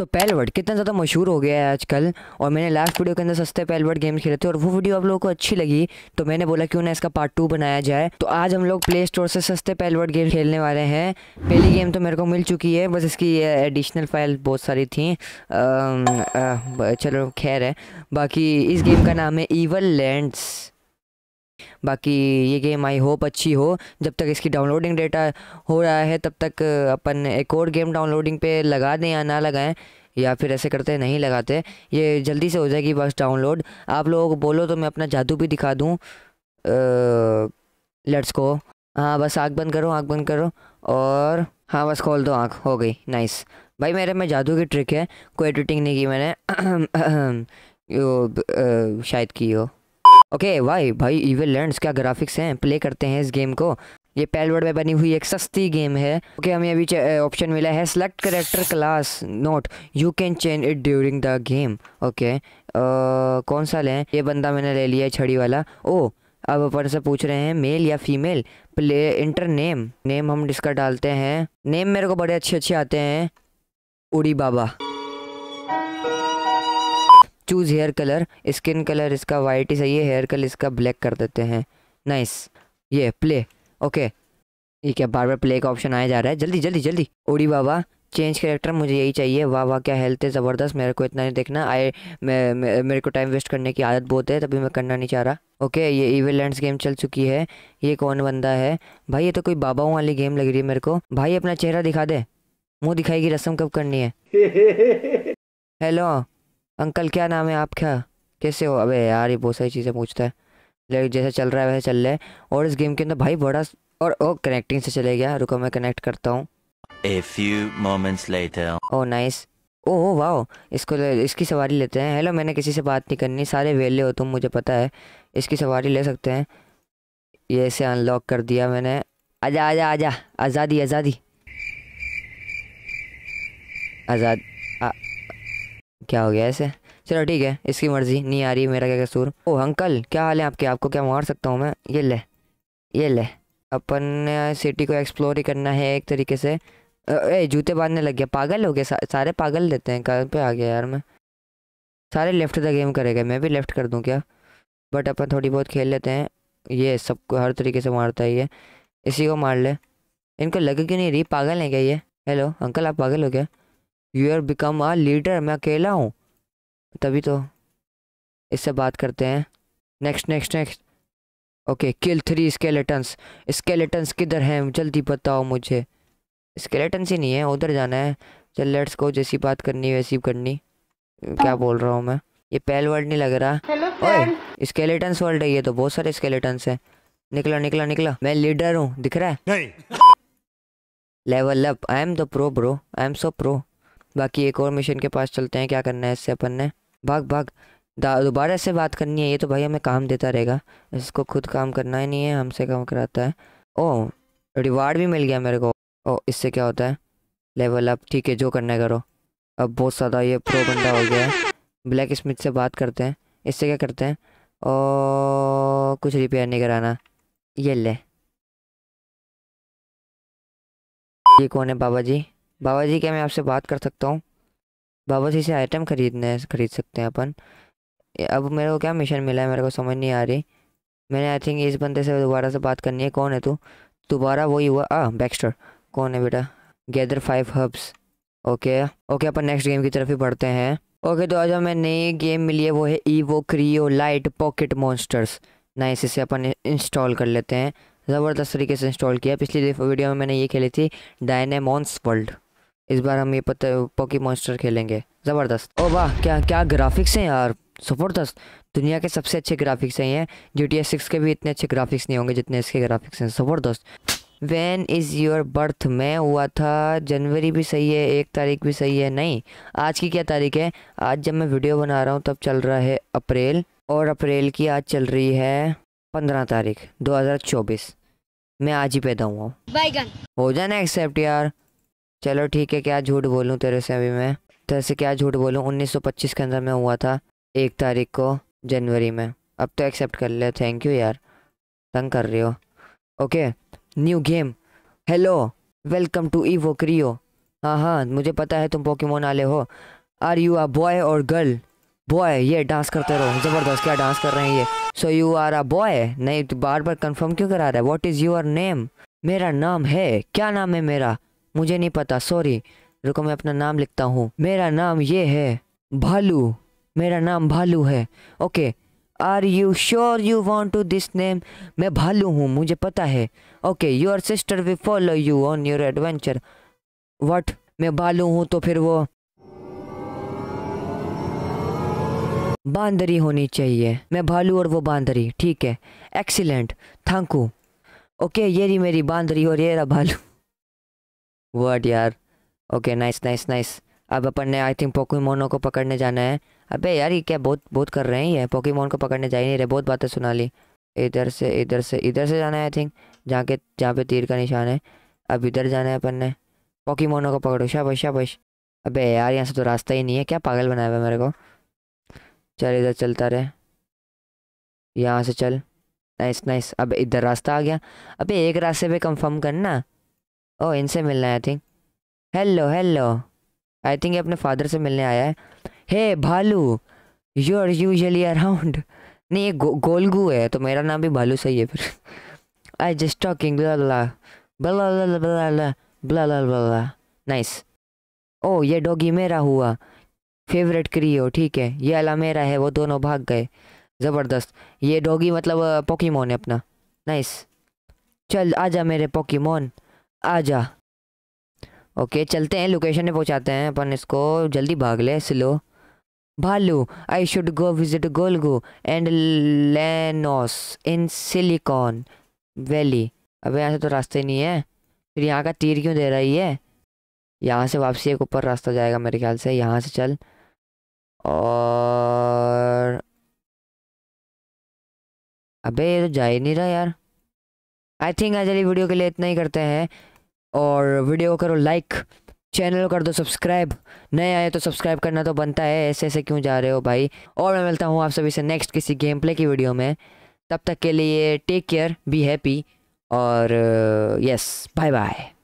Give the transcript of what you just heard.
तो पैलवर्ड कितना ज़्यादा मशहूर हो गया है आजकल और मैंने लास्ट वीडियो के अंदर सस्ते पैलवर्ड गेम खेले थे और वो वीडियो आप लोगों को अच्छी लगी तो मैंने बोला क्यों ना इसका पार्ट टू बनाया जाए तो आज हम लोग प्ले स्टोर से सस्ते पैलवर्ड गेम खेलने वाले हैं पहली गेम तो मेरे को मिल चुकी है बस इसकी एडिशनल फाइल बहुत सारी थी आ, आ, चलो खैर है बाकी इस गेम का नाम है ईवल लैंड्स बाकी ये गेम आई होप अच्छी हो जब तक इसकी डाउनलोडिंग डेटा हो रहा है तब तक अपन एक और गेम डाउनलोडिंग पे लगा दें या ना लगाएं या फिर ऐसे करते नहीं लगाते ये जल्दी से हो जाएगी बस डाउनलोड आप लोगों को बोलो तो मैं अपना जादू भी दिखा दूँ लेट्स को हाँ बस आँख बंद करो आँख बंद करो और हाँ बस खोल दो आँख हो गई नाइस भाई मेरे में जादू की ट्रिक है कोई एडिटिंग नहीं की मैंने शायद की हो ओके भाई भाई ईवल लैंड क्या ग्राफिक्स हैं प्ले करते हैं इस गेम को ये पैलवर्ड में बनी हुई एक सस्ती गेम है ओके हमें अभी ऑप्शन मिला है select character class note you can change it during the game okay कौन सा लें ये बंदा मैंने ले लिया है छड़ी वाला ओ अब अपन से पूछ रहे हैं मेल या female play enter name name हम डिस्कर डालते हैं नेम मेरे को बड़े अच्छे अच्छे आते हैं उड़ी बाबा choose hair colour skin colour इसका वाइट ही सही है हेयर कलर इसका ब्लैक कर देते हैं नाइस ये प्ले ओके ये क्या बार बार प्ले का ऑप्शन आया जा रहा है जल्दी जल्दी जल्दी ओडी बाबा चेंज करेक्टर मुझे यही चाहिए वाह वाह क्या हेल्थ है ज़बरदस्त मेरे को इतना नहीं देखना आए मेरे को टाइम वेस्ट करने की आदत बहुत है तभी मैं करना नहीं चाह रहा ओके ये ईवे गेम चल चुकी है ये कौन बंदा है भाई ये तो कोई बाबाओं वाली गेम लग रही है मेरे को भाई अपना चेहरा दिखा दे मुँह दिखाएगी रस्म कब करनी है हेलो अंकल क्या नाम है आपका कैसे हो अबे यार ये बहुत सारी चीज़ें पूछता है लेकिन जैसे चल रहा है वैसे चल रहा है और इस गेम के अंदर भाई बड़ा और ओ कनेक्टिंग से चले गया रुको मैं कनेक्ट करता हूँ few moments later oh nice oh oh वाह इसको इसकी सवारी लेते हैं हेलो मैंने किसी से बात नहीं करनी सारे वेले हो तुम मुझे पता है इसकी सवारी ले सकते हैं ये इसे अनलॉक कर दिया मैंने आजा आजा आजा आज़ादी आज़ादी आज़ाद क्या हो गया ऐसे चलो ठीक है इसकी मर्जी नहीं आ रही मेरा क्या कसूर ओ अंकल क्या हाल है आपके आपको क्या मार सकता हूँ मैं ये ले ये ले अपन ने सिटी को एक्सप्लोर ही करना है एक तरीके से ए जूते बांधने लग गया पागल हो गया सा, सारे पागल देते हैं कहाँ पे आ गया यार मैं सारे लेफ्ट द गेम करेगा मैं भी लेफ्ट कर दूँ क्या बट अपन थोड़ी बहुत खेल लेते हैं ये सबको हर तरीके से मारता है ये इसी को मार ले इनको लग क्यों नहीं रही पागल है क्या ये हेलो अंकल आप पागल हो गया you are become a leader मैं अकेला हूँ तभी तो इससे बात करते हैं next next next okay kill three skeletons skeletons किधर हैं जल्दी बताओ मुझे स्केलेटन्स ही नहीं है उधर जाना है चल लेट्स को जैसी बात करनी वैसी करनी क्या बोल रहा हूँ मैं ये पहल वर्ल्ड नहीं लग रहा ओए स्केलेटन्स वर्ल्ड है ये तो बहुत सारे स्केलेटन्स हैं निकला निकला निकला मैं लीडर हूँ दिख रहा है नहीं level up I am the pro bro I am so pro बाकी एक और मिशन के पास चलते हैं क्या करना है इससे अपन ने भाग भाग दोबारा से बात करनी है ये तो भाई हमें काम देता रहेगा इसको खुद काम करना ही नहीं है हमसे काम कराता है ओ रिवार्ड भी मिल गया मेरे को ओ इससे क्या होता है लेवल अप ठीक है जो करना है करो अब बहुत ज़्यादा ये प्रो बंदा हो गया है ब्लैक स्मिथ से बात करते हैं इससे क्या करते हैं ओ कुछ रिपेयर नहीं कराना ये ले ये कौन है बाबा जी बाबा जी क्या मैं आपसे बात कर सकता हूँ बाबा जी से आइटम खरीदने खरीद सकते हैं अपन अब मेरे को क्या मिशन मिला है मेरे को समझ नहीं आ रही मैंने आई थिंक इस बंदे से दोबारा से बात करनी है कौन है तू दोबारा वही हुआ आ बैक्स्टर कौन है बेटा gather five hubs okay okay अपन नेक्स्ट गेम की तरफ ही बढ़ते हैं ओके तो आज हमें नई गेम मिली है वो है EvoCreo lite pocket monsters nice इसे अपन इंस्टॉल कर लेते हैं ज़बरदस्त तरीके से इंस्टॉल किया पिछली वीडियो में मैंने ये खेली थी डायनेमॉन्स वर्ल्ड इस बार हम ये पोकी मॉन्स्टर खेलेंगे ज़बरदस्त ओ वाह क्या क्या ग्राफिक्स हैं यार ज़बरदस्त दुनिया के सबसे अच्छे ग्राफिक्स हैं ये जी टी सिक्स के भी इतने अच्छे ग्राफिक्स नहीं होंगे जितने इसके ग्राफिक्स हैं ज़बरदस्त वैन इज़ योर बर्थ मैं हुआ था जनवरी भी सही है एक तारीख भी सही है नहीं आज की क्या तारीख है आज जब मैं वीडियो बना रहा हूँ तब चल रहा है अप्रैल और अप्रैल की आज चल रही है पंद्रह तारीख दो मैं आज ही पैदा हुआ हूँ हो जाना एक्सेप्ट यार चलो ठीक है क्या झूठ बोलूँ तेरे से अभी मैं तेरे से क्या झूठ बोलूँ 1925 के अंदर मैं हुआ था एक तारीख को जनवरी में अब तो एक्सेप्ट कर ले थैंक यू यार तंग कर रहे हो okay new game hello welcome to EvoCreo हाँ हाँ मुझे पता है तुम पोकेमोन आले हो आर यू आ बॉय और गर्ल बॉय ये डांस करते रहो ज़बरदस्त क्या डांस कर रहे हैं ये so you are a boy नहीं तो बार बार कंफर्म क्यों करा रहा है व्हाट इज़ योर नेम मेरा नाम है क्या नाम है मेरा मुझे नहीं पता सॉरी रुको मैं अपना नाम लिखता हूँ मेरा नाम ये है भालू मेरा नाम भालू है okay are you sure you want to this name मैं भालू हूँ मुझे पता है okay your sister we follow you on your adventure what मैं भालू हूँ तो फिर वो बांदरी होनी चाहिए मैं भालू और वो बांदरी ठीक है एक्सीलेंट थैंक यू ओके ये रही मेरी बांदरी और ये रहा भालू वर्ड यार ओके नाइस नाइस नाइस अब अपन ने आई थिंक मोनो को पकड़ने जाना है अबे यार ये क्या बहुत बहुत कर रहे हैं ये पोकीमोन को पकड़ने जा ही नहीं रहे बहुत बातें सुना ली इधर से इधर से इधर से जाना है आई थिंक जहाँ के जहाँ पे तीर का निशान है अब इधर जाना है अपन ने मोनो को पकड़ो शाबश शाबश अबे यार यहाँ से तो रास्ता ही नहीं है क्या पागल बनाया हुआ मेरे को चल इधर चलता रहे यहाँ से चल नाइस नाइस अब इधर रास्ता आ गया अबे एक रास्ते पे कंफर्म करना ओ इनसे मिलना है I think hello hello I think ये अपने फादर से मिलने आया है हे भालू यू आर यूजली अराउंड नहीं ये गो, गोलगू है तो मेरा नाम भी भालू सही है फिर I just talking nice oh ये डॉगी मेरा हुआ फेवरेट क्रियो ठीक है ये अला मेरा है वो दोनों भाग गए ज़बरदस्त ये डॉगी मतलब पोकीमोन है अपना नाइस चल आजा मेरे पोकीमोन आ जा ओके चलते हैं लोकेशन पे पहुंचाते हैं अपन इसको जल्दी भाग ले slow Bhalu I should go visit Golgo and Lenos in Silicon Valley अब यहाँ से तो रास्ते नहीं है फिर यहाँ का तीर क्यों दे रही है यहाँ से वापसी एक ऊपर रास्ता जाएगा मेरे ख्याल से यहाँ से चल और अबे ये तो जा ही नहीं रहा यार आई थिंक आज अली वीडियो के लिए इतना ही करते हैं और वीडियो करो लाइक चैनल कर दो सब्सक्राइब नए आए तो सब्सक्राइब करना तो बनता है ऐसे ऐसे क्यों जा रहे हो भाई और मैं मिलता हूँ आप सभी से नेक्स्ट किसी गेम प्ले की वीडियो में तब तक के लिए टेक केयर बी हैप्पी और यस बाय बाय